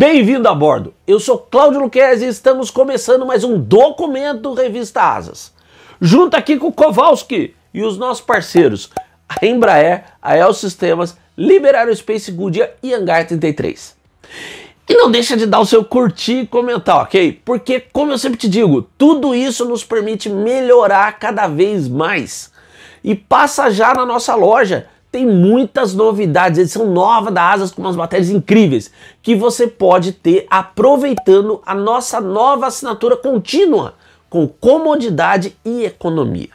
Bem-vindo a bordo. Eu sou Cláudio Luquez e estamos começando mais um documento Revista Asas. Junto aqui com o Kowalski e os nossos parceiros, a Embraer, a El Sistemas, Liberaram Space Goodyear e Hangar 33. E não deixa de dar o seu curtir e comentar, ok? Porque, como eu sempre te digo, tudo isso nos permite melhorar cada vez mais. E passa já na nossa loja tem muitas novidades, edição nova da Asas com umas matérias incríveis que você pode ter aproveitando a nossa nova assinatura contínua com comodidade e economia.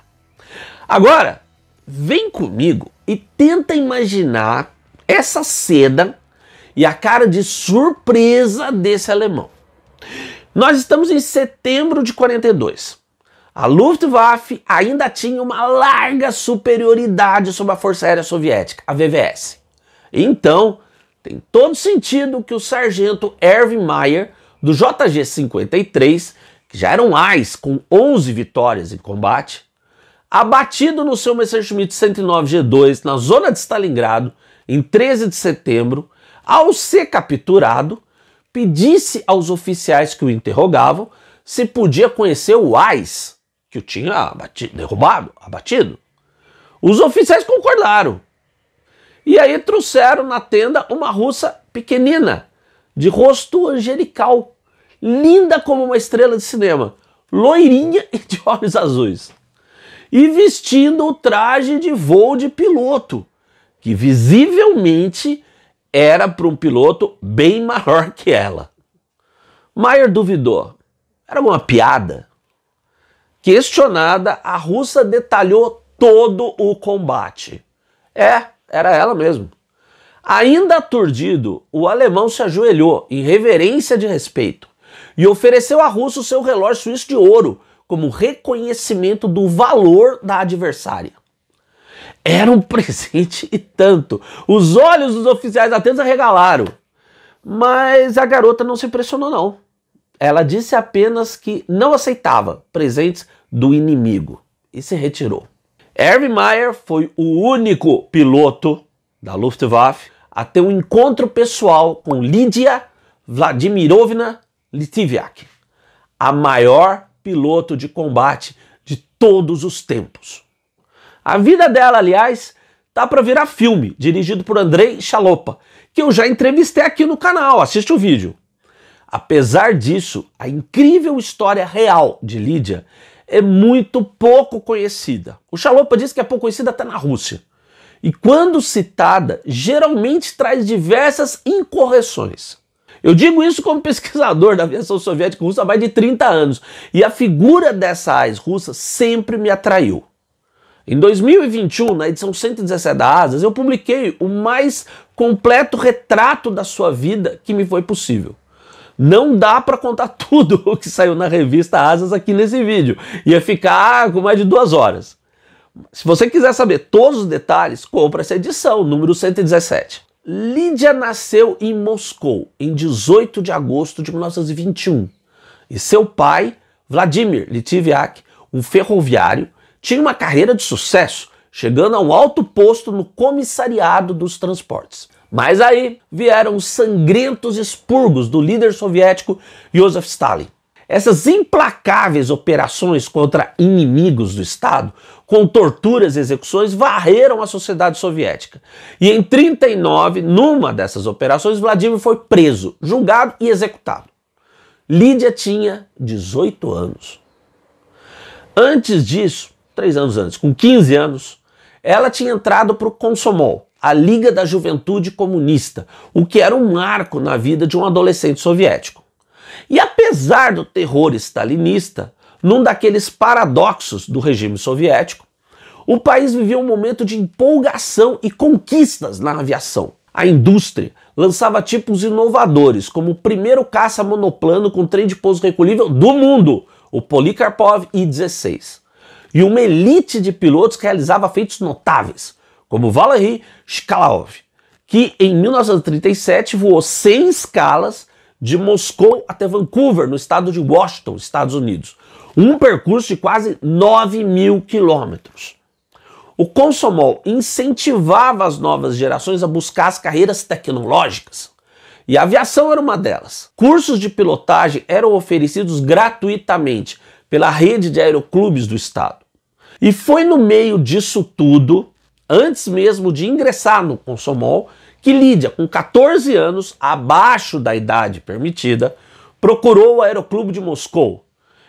Agora, vem comigo e tenta imaginar essa seda e a cara de surpresa desse alemão. Nós estamos em setembro de 42. A Luftwaffe ainda tinha uma larga superioridade sobre a Força Aérea Soviética, a VVS. Então, tem todo sentido que o sargento Erwin Mayer, do JG-53, que já era um AIS com 11 vitórias em combate, abatido no seu Messerschmitt 109G2 na zona de Stalingrado, em 13 de setembro, ao ser capturado, pedisse aos oficiais que o interrogavam se podia conhecer o AIS, que o tinha abatido, derrubado, abatido. Os oficiais concordaram. E aí trouxeram na tenda uma russa pequenina, de rosto angelical, linda como uma estrela de cinema, loirinha e de olhos azuis. E vestindo o traje de voo de piloto, que visivelmente era para um piloto bem maior que ela. Maier duvidou. Era uma piada? Questionada, a russa detalhou todo o combate. É, era ela mesmo. Ainda aturdido, o alemão se ajoelhou em reverência de respeito e ofereceu à russa o seu relógio suíço de ouro como reconhecimento do valor da adversária. Era um presente e tanto. Os olhos dos oficiais atentos arregalaram. Mas a garota não se impressionou, não. Ela disse apenas que não aceitava presentes do inimigo e se retirou. Erwin Meyer foi o único piloto da Luftwaffe a ter um encontro pessoal com Lídia Vladimirovna Litviak, a maior piloto de combate de todos os tempos. A vida dela, aliás, tá para virar filme, dirigido por Andrei Chalopa, que eu já entrevistei aqui no canal, assiste o vídeo. Apesar disso, a incrível história real de Lídia é muito pouco conhecida. O Chalupa diz que é pouco conhecida até na Rússia. E quando citada, geralmente traz diversas incorreções. Eu digo isso como pesquisador da aviação soviética russa há mais de 30 anos, e a figura dessa AIS russa sempre me atraiu. Em 2021, na edição 117 da Asas, eu publiquei o mais completo retrato da sua vida que me foi possível. Não dá para contar tudo o que saiu na revista Asas aqui nesse vídeo. Ia ficar ah, com mais de duas horas. Se você quiser saber todos os detalhes, compra essa edição, número 117. Lídia nasceu em Moscou em 18 de agosto de 1921 e seu pai, Vladimir Litviak, um ferroviário, tinha uma carreira de sucesso, chegando a um alto posto no comissariado dos transportes. Mas aí vieram os sangrentos expurgos do líder soviético Joseph Stalin. Essas implacáveis operações contra inimigos do Estado, com torturas e execuções, varreram a sociedade soviética. E em 39, numa dessas operações, Vladimir foi preso, julgado e executado. Lídia tinha 18 anos. Antes disso, três anos antes, com 15 anos, ela tinha entrado para o Komsomol, a Liga da Juventude Comunista, o que era um marco na vida de um adolescente soviético. E apesar do terror stalinista, num daqueles paradoxos do regime soviético, o país vivia um momento de empolgação e conquistas na aviação. A indústria lançava tipos inovadores, como o primeiro caça monoplano com trem de pouso recolhível do mundo, o Polikarpov I-16. E uma elite de pilotos realizava feitos notáveis, como Valery Shkalov, que em 1937 voou 100 escalas de Moscou até Vancouver, no estado de Washington, Estados Unidos. Um percurso de quase 9 mil quilômetros. O Consomol incentivava as novas gerações a buscar as carreiras tecnológicas. E a aviação era uma delas. Cursos de pilotagem eram oferecidos gratuitamente pela rede de aeroclubes do estado. E foi no meio disso tudo antes mesmo de ingressar no Consomol, que Lídia, com 14 anos, abaixo da idade permitida, procurou o Aeroclube de Moscou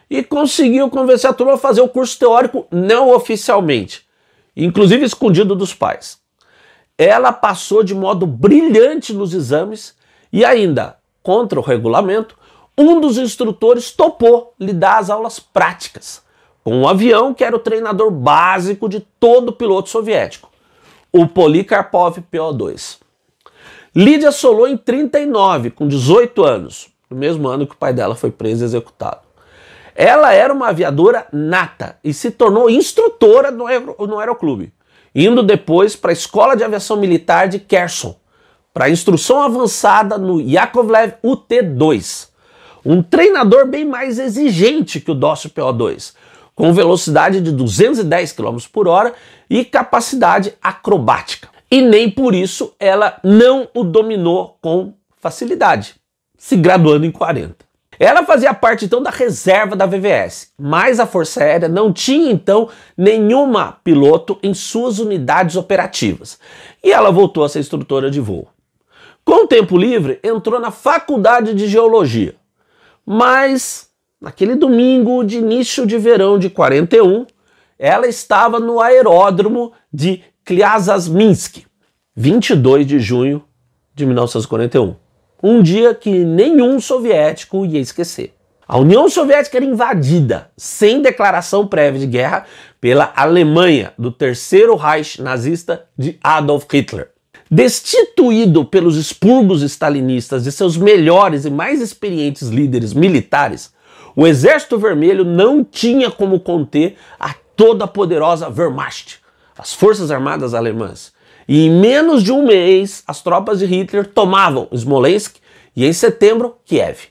e conseguiu convencer a turma a fazer o curso teórico não oficialmente, inclusive escondido dos pais. Ela passou de modo brilhante nos exames e ainda, contra o regulamento, um dos instrutores topou lhe dar as aulas práticas com um avião que era o treinador básico de todo piloto soviético, o Polikarpov PO2. Lídia solou em 39, com 18 anos, no mesmo ano que o pai dela foi preso e executado. Ela era uma aviadora nata e se tornou instrutora no, aer no aeroclube, indo depois para a Escola de Aviação Militar de Kherson, para instrução avançada no Yakovlev UT-2, um treinador bem mais exigente que o Dócio PO-2, com velocidade de 210 km por hora e capacidade acrobática. E nem por isso ela não o dominou com facilidade, se graduando em 40. Ela fazia parte então da reserva da VVS, mas a Força Aérea não tinha então nenhuma piloto em suas unidades operativas. E ela voltou a ser instrutora de voo. Com o tempo livre, entrou na Faculdade de Geologia, mas Naquele domingo de início de verão de 41, ela estava no aeródromo de Klyazminsk, 22 de junho de 1941. Um dia que nenhum soviético ia esquecer. A União Soviética era invadida, sem declaração prévia de guerra, pela Alemanha, do terceiro Reich nazista de Adolf Hitler. Destituído pelos expurgos stalinistas de seus melhores e mais experientes líderes militares, o Exército Vermelho não tinha como conter a toda poderosa Wehrmacht, as Forças Armadas Alemãs. E em menos de um mês, as tropas de Hitler tomavam Smolensk e em setembro, Kiev.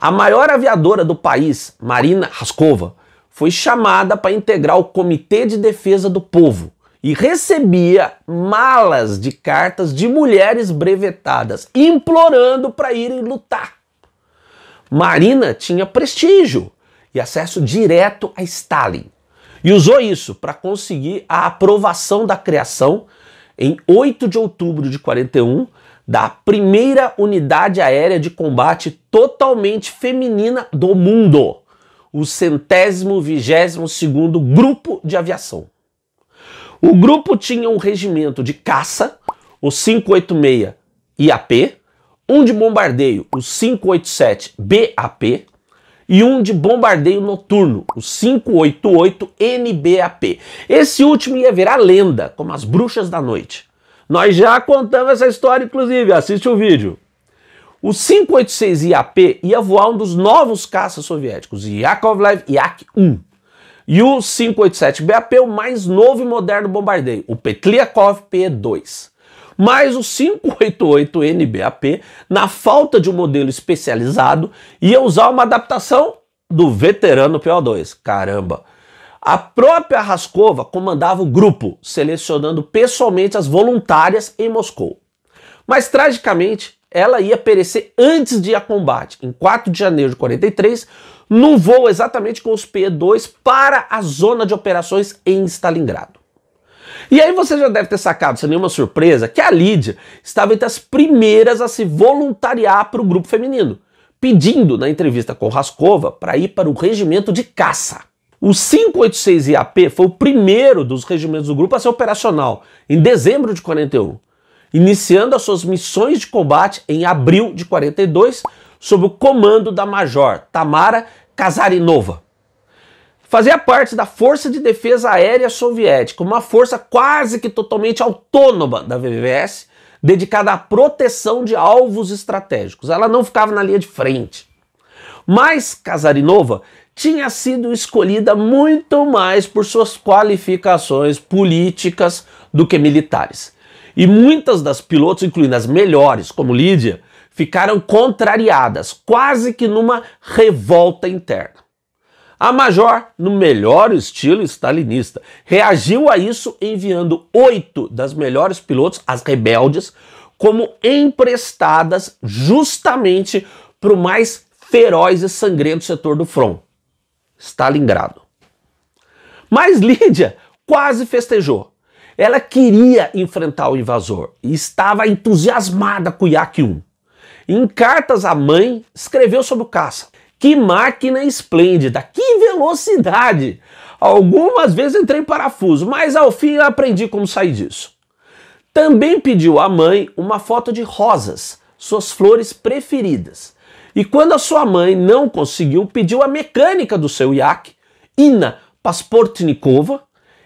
A maior aviadora do país, Marina Raskova, foi chamada para integrar o Comitê de Defesa do Povo e recebia malas de cartas de mulheres brevetadas implorando para irem lutar. Marina tinha prestígio e acesso direto a Stalin e usou isso para conseguir a aprovação da criação em 8 de outubro de 41 da primeira unidade aérea de combate totalmente feminina do mundo, o centésimo vigésimo segundo grupo de aviação. O grupo tinha um regimento de caça, o 586 IAP, um de bombardeio, o 587 BAP, e um de bombardeio noturno, o 588 NBAP. Esse último ia virar lenda, como as bruxas da noite. Nós já contamos essa história, inclusive, assiste o vídeo. O 586 IAP ia voar um dos novos caças soviéticos, Yakovlev Yak-1. E o 587 BAP, o mais novo e moderno bombardeio, o Petliakov P-2 mas o 588NBAP, na falta de um modelo especializado, ia usar uma adaptação do veterano PO2. Caramba! A própria Raskova comandava o grupo, selecionando pessoalmente as voluntárias em Moscou. Mas tragicamente, ela ia perecer antes de ir a combate, em 4 de janeiro de 43, num voo exatamente com os P2 para a zona de operações em Stalingrado. E aí você já deve ter sacado, sem nenhuma surpresa, que a Lídia estava entre as primeiras a se voluntariar para o grupo feminino, pedindo na entrevista com Rascova para ir para o regimento de caça. O 586 IAP foi o primeiro dos regimentos do grupo a ser operacional, em dezembro de 41, iniciando as suas missões de combate em abril de 42, sob o comando da Major Tamara Casarinova fazia parte da Força de Defesa Aérea Soviética, uma força quase que totalmente autônoma da VVS, dedicada à proteção de alvos estratégicos. Ela não ficava na linha de frente. Mas Casarinova tinha sido escolhida muito mais por suas qualificações políticas do que militares. E muitas das pilotos, incluindo as melhores, como Lídia, ficaram contrariadas, quase que numa revolta interna. A Major, no melhor estilo stalinista, reagiu a isso enviando oito das melhores pilotos, as rebeldes, como emprestadas justamente para o mais feroz e sangrento setor do front, Stalingrado. Mas Lídia quase festejou. Ela queria enfrentar o invasor e estava entusiasmada com o Yak-1. Em cartas à mãe, escreveu sobre o caça. Que máquina esplêndida, que velocidade! Algumas vezes entrei em parafuso, mas ao fim aprendi como sair disso. Também pediu à mãe uma foto de rosas, suas flores preferidas. E quando a sua mãe não conseguiu, pediu a mecânica do seu iaque, Ina Pasportnikova,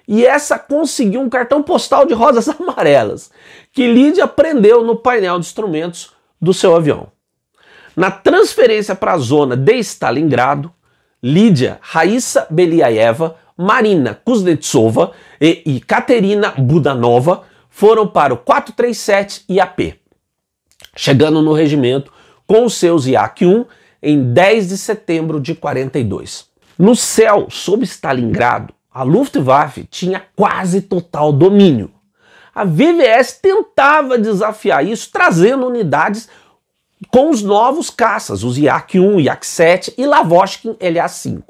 e essa conseguiu um cartão postal de rosas amarelas, que Lídia prendeu no painel de instrumentos do seu avião. Na transferência para a zona de Stalingrado, Lídia Raissa Beliaeva, Marina Kuznetsova e, e Katerina Budanova foram para o 437 IAP, AP, chegando no regimento com seus IAC-1 em 10 de setembro de 42. No céu, sob Stalingrado, a Luftwaffe tinha quase total domínio. A VVS tentava desafiar isso, trazendo unidades com os novos caças, os Yak-1, Yak-7 e Lavochkin LA-5. É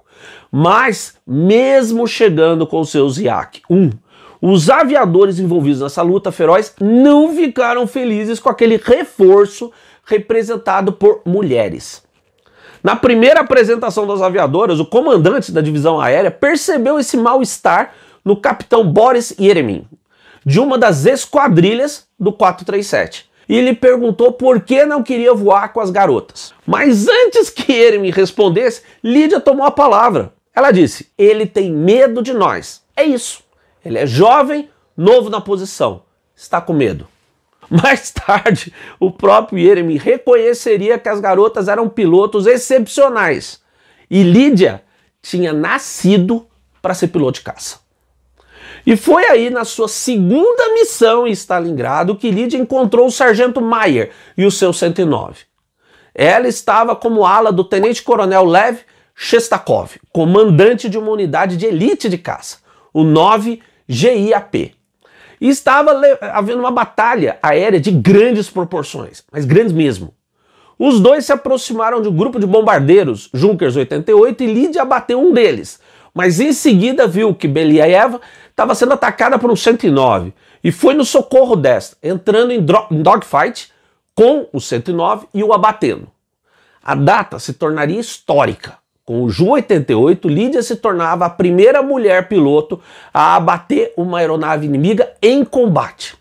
Mas, mesmo chegando com seus Yak-1, os aviadores envolvidos nessa luta feroz não ficaram felizes com aquele reforço representado por mulheres. Na primeira apresentação das aviadoras, o comandante da divisão aérea percebeu esse mal-estar no capitão Boris Yeremin, de uma das esquadrilhas do 437 e lhe perguntou por que não queria voar com as garotas. Mas antes que ele me respondesse, Lídia tomou a palavra. Ela disse: Ele tem medo de nós. É isso. Ele é jovem, novo na posição, está com medo. Mais tarde, o próprio Jeremy reconheceria que as garotas eram pilotos excepcionais e Lídia tinha nascido para ser piloto de caça. E foi aí na sua segunda missão em Stalingrado que Lídia encontrou o sargento Mayer e o seu 109. Ela estava como ala do tenente-coronel Lev Shestakov, comandante de uma unidade de elite de caça, o 9 GIAP. E estava havendo uma batalha aérea de grandes proporções, mas grandes mesmo. Os dois se aproximaram de um grupo de bombardeiros, Junkers 88, e Lídia abateu um deles, mas em seguida viu que Beliaeva estava sendo atacada por um 109 e foi no socorro desta, entrando em, em dogfight com o 109 e o abatendo. A data se tornaria histórica. Com o Ju 88, Lídia se tornava a primeira mulher piloto a abater uma aeronave inimiga em combate.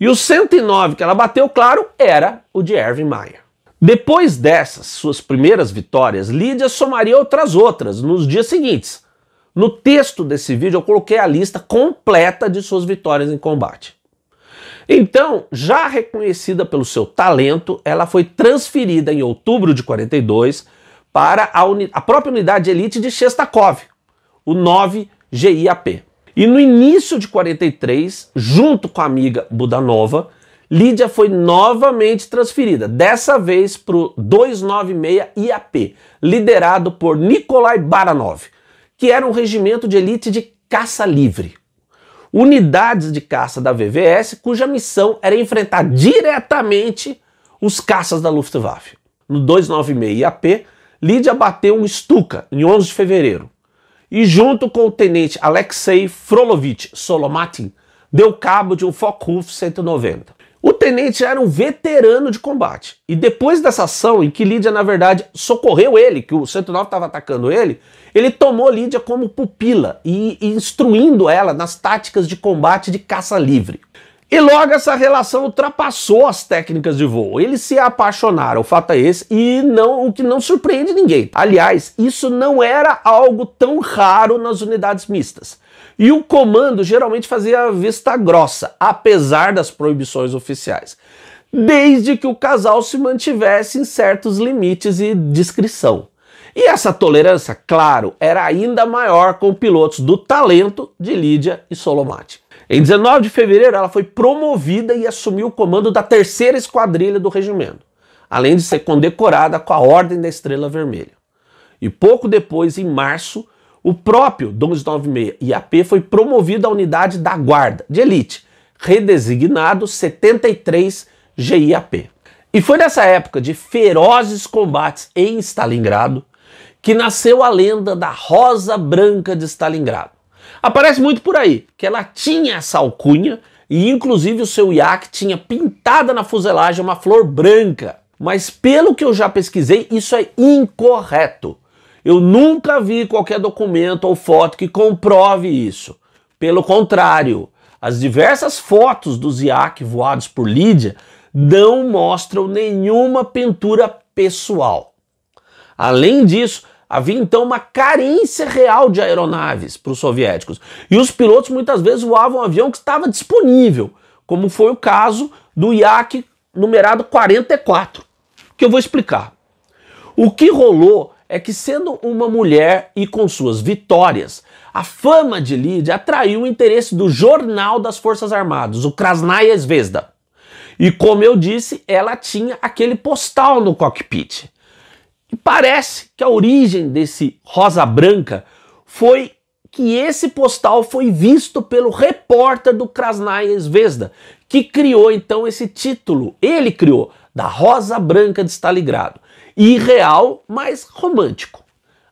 E o 109 que ela bateu, claro, era o de Erwin Mayer. Depois dessas suas primeiras vitórias, Lídia somaria outras outras nos dias seguintes, no texto desse vídeo eu coloquei a lista completa de suas vitórias em combate. Então, já reconhecida pelo seu talento, ela foi transferida em outubro de 42 para a, a própria unidade elite de Shestakov, o 9 GIAP. E no início de 43, junto com a amiga Budanova, Lídia foi novamente transferida, dessa vez para o 296 IAP, liderado por Nikolai Baranov, que era um regimento de elite de caça livre. Unidades de caça da VVS cuja missão era enfrentar diretamente os caças da Luftwaffe. No 296 AP, Lídia bateu um Stuka em 11 de fevereiro e, junto com o tenente Alexei Frolovich Solomatin, deu cabo de um Focke-Wulf 190. O tenente era um veterano de combate. E depois dessa ação, em que Lídia, na verdade, socorreu ele, que o 109 estava atacando ele, ele tomou Lídia como pupila e, e instruindo ela nas táticas de combate de caça livre. E logo essa relação ultrapassou as técnicas de voo. Eles se apaixonaram, o fato é esse, e não o que não surpreende ninguém. Aliás, isso não era algo tão raro nas unidades mistas. E o comando geralmente fazia vista grossa, apesar das proibições oficiais, desde que o casal se mantivesse em certos limites e discrição. E essa tolerância, claro, era ainda maior com pilotos do talento de Lídia e Solomati. Em 19 de fevereiro, ela foi promovida e assumiu o comando da terceira esquadrilha do regimento, além de ser condecorada com a Ordem da Estrela Vermelha. E pouco depois, em março, o próprio 1296 IAP foi promovido à unidade da Guarda de Elite, redesignado 73 GIAP. E foi nessa época de ferozes combates em Stalingrado que nasceu a lenda da Rosa Branca de Stalingrado. Aparece muito por aí, que ela tinha essa alcunha e inclusive o seu iaque tinha pintada na fuselagem uma flor branca. Mas pelo que eu já pesquisei, isso é incorreto. Eu nunca vi qualquer documento ou foto que comprove isso. Pelo contrário, as diversas fotos dos IAC voados por Lídia não mostram nenhuma pintura pessoal. Além disso, havia então uma carência real de aeronaves para os soviéticos. E os pilotos muitas vezes voavam um avião que estava disponível, como foi o caso do IAC numerado 44, que eu vou explicar. O que rolou é que, sendo uma mulher e com suas vitórias, a fama de Lídia atraiu o interesse do Jornal das Forças Armadas, o Krasnaya Zvezda. E como eu disse, ela tinha aquele postal no cockpit. E parece que a origem desse rosa branca foi que esse postal foi visto pelo repórter do Krasnaya Zvezda, que criou então esse título. Ele criou da Rosa Branca de Stalingrado irreal, mas romântico.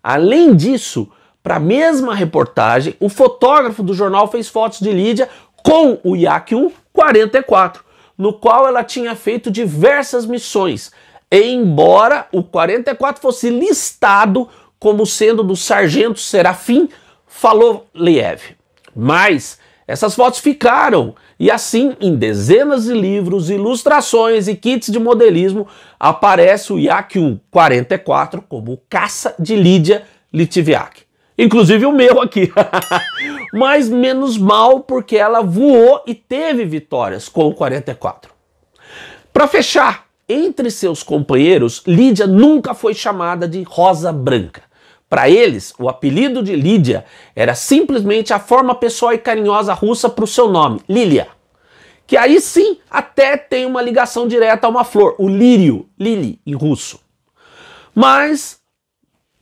Além disso, para a mesma reportagem, o fotógrafo do jornal fez fotos de Lídia com o Yakyun 44, no qual ela tinha feito diversas missões, embora o 44 fosse listado como sendo do sargento Serafim Falou Liev. Mas essas fotos ficaram, e assim, em dezenas de livros, ilustrações e kits de modelismo, aparece o Yaku-44 como caça de Lídia Litviak. Inclusive o meu aqui. Mas menos mal porque ela voou e teve vitórias com o 44. Para fechar, entre seus companheiros, Lídia nunca foi chamada de Rosa Branca. Para eles, o apelido de Lídia era simplesmente a forma pessoal e carinhosa russa para o seu nome, Lilia, Que aí sim até tem uma ligação direta a uma flor, o lírio, Lili, em russo. Mas,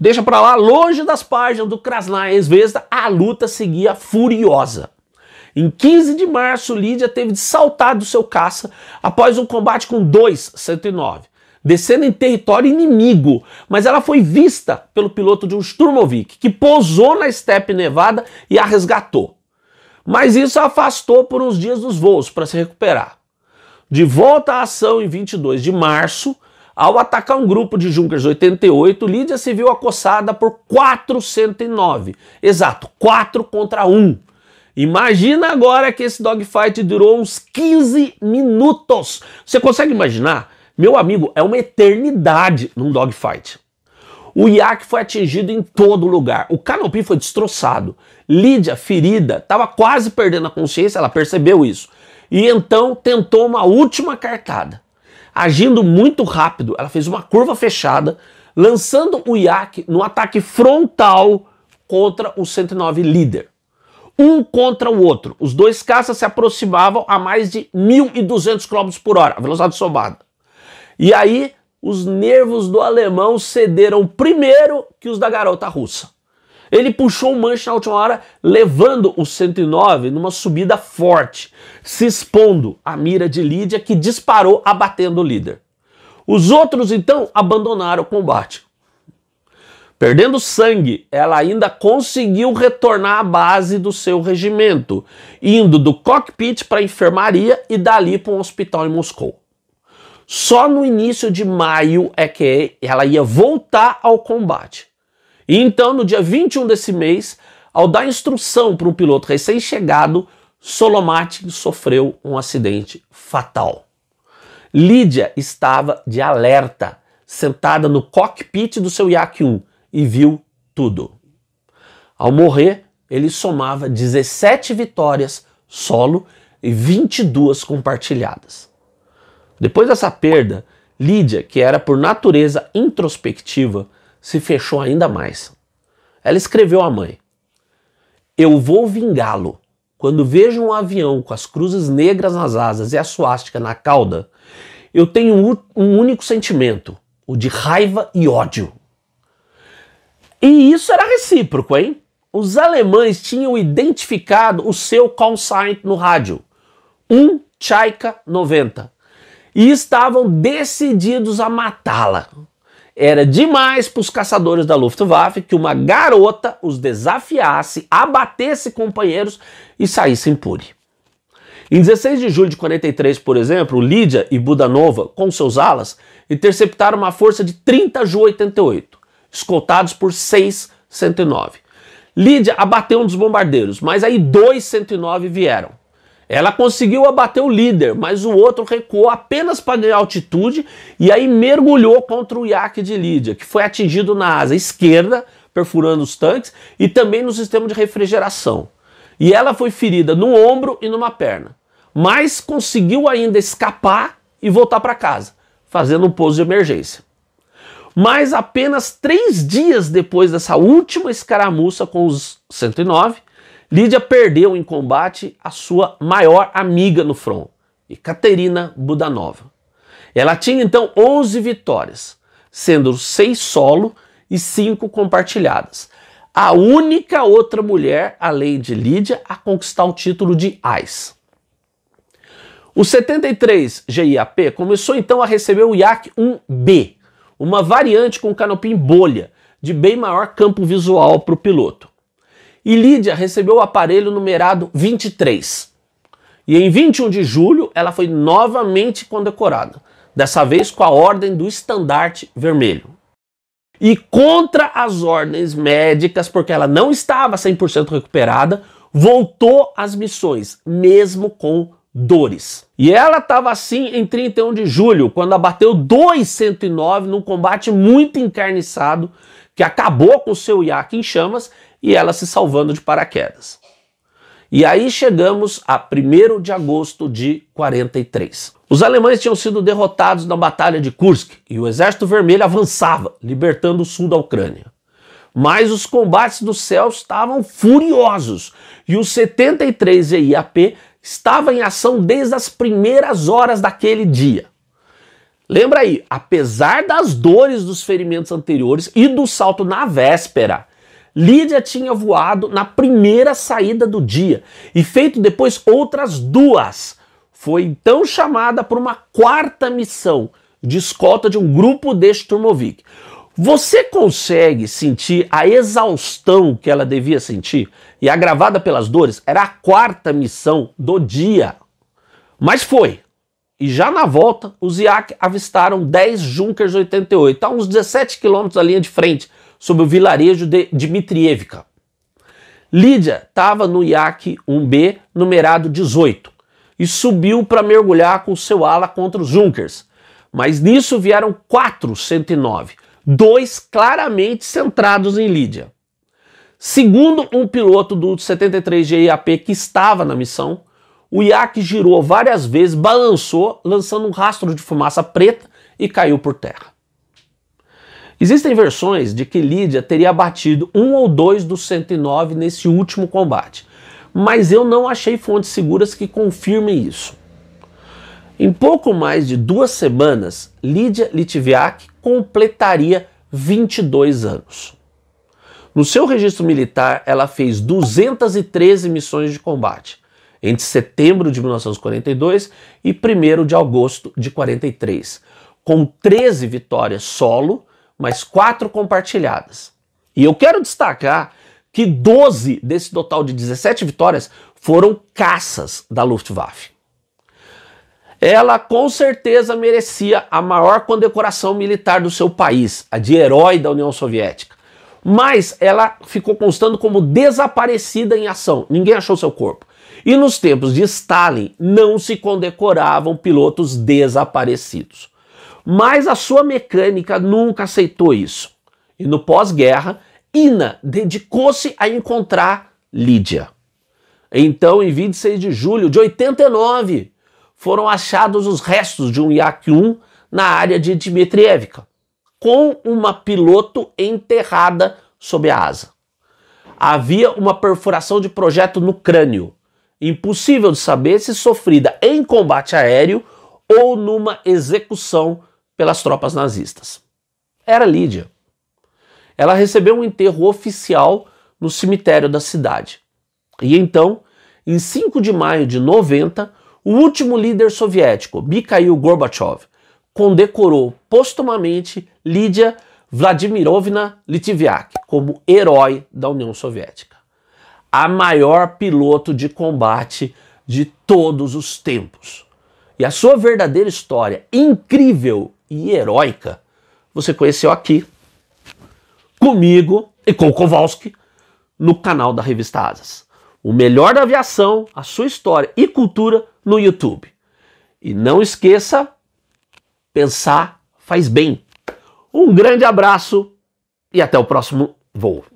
deixa para lá, longe das páginas do Krasnaya Zvezda, a luta seguia furiosa. Em 15 de março, Lídia teve de saltar do seu caça após um combate com dois 109 descendo em território inimigo, mas ela foi vista pelo piloto de um Sturmovik, que pousou na estepe nevada e a resgatou. Mas isso afastou por uns dias dos voos para se recuperar. De volta à ação em 22 de março, ao atacar um grupo de Junkers 88, Lídia se viu acossada por 409. Exato, 4 contra 1. Imagina agora que esse dogfight durou uns 15 minutos. Você consegue imaginar meu amigo, é uma eternidade num dogfight. O Iac foi atingido em todo lugar. O Canopy foi destroçado. Lídia, ferida, estava quase perdendo a consciência, ela percebeu isso. E então tentou uma última cartada. Agindo muito rápido, ela fez uma curva fechada, lançando o Iac no ataque frontal contra o 109 líder. Um contra o outro. Os dois caças se aproximavam a mais de 1.200 km por hora, a velocidade somada. E aí os nervos do alemão cederam primeiro que os da garota russa. Ele puxou o manche na última hora, levando o 109 numa subida forte, se expondo à mira de Lídia, que disparou abatendo o líder. Os outros então abandonaram o combate. Perdendo sangue, ela ainda conseguiu retornar à base do seu regimento, indo do cockpit para a enfermaria e dali para um hospital em Moscou. Só no início de maio é que ela ia voltar ao combate. E então, no dia 21 desse mês, ao dar instrução para um piloto recém-chegado, Solomatin sofreu um acidente fatal. Lídia estava de alerta, sentada no cockpit do seu Yak 1 e viu tudo. Ao morrer, ele somava 17 vitórias solo e 22 compartilhadas. Depois dessa perda, Lídia, que era por natureza introspectiva, se fechou ainda mais. Ela escreveu à mãe: Eu vou vingá-lo. Quando vejo um avião com as cruzes negras nas asas e a suástica na cauda, eu tenho um, único sentimento, o de raiva e ódio. E isso era recíproco, hein? Os alemães tinham identificado o seu call sign no rádio, um Chaika 90, e estavam decididos a matá-la. Era demais para os caçadores da Luftwaffe que uma garota os desafiasse, abatesse companheiros e saísse impune. Em 16 de julho de 43, por exemplo, Lídia e Budanova, com seus alas, interceptaram uma força de 30 Ju-88, escoltados por 6 109. Lídia abateu um dos bombardeiros, mas aí dois 109 vieram. Ela conseguiu abater o líder, mas o outro recuou apenas para ganhar altitude e aí mergulhou contra o iaque de Lídia, que foi atingido na asa esquerda, perfurando os tanques, e também no sistema de refrigeração. E ela foi ferida no ombro e numa perna, mas conseguiu ainda escapar e voltar para casa, fazendo um pouso de emergência. Mas apenas três dias depois dessa última escaramuça com os 109, Lídia perdeu em combate a sua maior amiga no front, Ekaterina Budanova. Ela tinha então 11 vitórias, sendo seis solo e cinco compartilhadas. A única outra mulher, além de Lídia, a conquistar o título de AIS. O 73 GIAP começou então a receber o IAC-1B, uma variante com canopim bolha, de bem maior campo visual para o piloto. E Lídia recebeu o aparelho numerado 23. E em 21 de julho, ela foi novamente condecorada, dessa vez com a ordem do Estandarte Vermelho. E contra as ordens médicas, porque ela não estava 100% recuperada, voltou às missões, mesmo com dores. E ela estava assim em 31 de julho, quando abateu 209 num combate muito encarniçado que acabou com o seu iaque em chamas e ela se salvando de paraquedas. E aí chegamos a 1 de agosto de 43. Os alemães tinham sido derrotados na Batalha de Kursk e o Exército Vermelho avançava, libertando o sul da Ucrânia. Mas os combates do céu estavam furiosos e o 73 EIAP estava em ação desde as primeiras horas daquele dia. Lembra aí, apesar das dores dos ferimentos anteriores e do salto na véspera, Lídia tinha voado na primeira saída do dia e feito depois outras duas. Foi então chamada para uma quarta missão de escolta de um grupo de Sturmovik. Você consegue sentir a exaustão que ela devia sentir? E agravada pelas dores, era a quarta missão do dia. Mas foi, e já na volta, os IAC avistaram 10 Junkers 88, a uns 17 quilômetros da linha de frente, sob o vilarejo de Dmitrievka. Lídia estava no IAC 1B, numerado 18, e subiu para mergulhar com seu ala contra os Junkers. Mas nisso vieram quatro 109, dois claramente centrados em Lídia. Segundo um piloto do 73 GIAP que estava na missão, o iaque girou várias vezes, balançou, lançando um rastro de fumaça preta e caiu por terra. Existem versões de que Lídia teria abatido um ou dois dos 109 nesse último combate, mas eu não achei fontes seguras que confirmem isso. Em pouco mais de duas semanas, Lídia Litviak completaria 22 anos. No seu registro militar, ela fez 213 missões de combate, entre setembro de 1942 e 1 de agosto de 43, com 13 vitórias solo, mas quatro compartilhadas. E eu quero destacar que 12 desse total de 17 vitórias foram caças da Luftwaffe. Ela com certeza merecia a maior condecoração militar do seu país, a de herói da União Soviética. Mas ela ficou constando como desaparecida em ação, ninguém achou seu corpo. E nos tempos de Stalin não se condecoravam pilotos desaparecidos. Mas a sua mecânica nunca aceitou isso. E no pós-guerra, Ina dedicou-se a encontrar Lídia. Então, em 26 de julho de 89, foram achados os restos de um Yak-1 na área de Dmitrievka, com uma piloto enterrada sob a asa. Havia uma perfuração de projeto no crânio impossível de saber se sofrida em combate aéreo ou numa execução pelas tropas nazistas. Era Lídia. Ela recebeu um enterro oficial no cemitério da cidade. E então, em 5 de maio de 90, o último líder soviético, Mikhail Gorbachev, condecorou postumamente Lídia Vladimirovna Litviak como herói da União Soviética a maior piloto de combate de todos os tempos. E a sua verdadeira história, incrível e heróica, você conheceu aqui, comigo e com Kowalski, no canal da Revista Asas. O melhor da aviação, a sua história e cultura no YouTube. E não esqueça, pensar faz bem. Um grande abraço e até o próximo voo.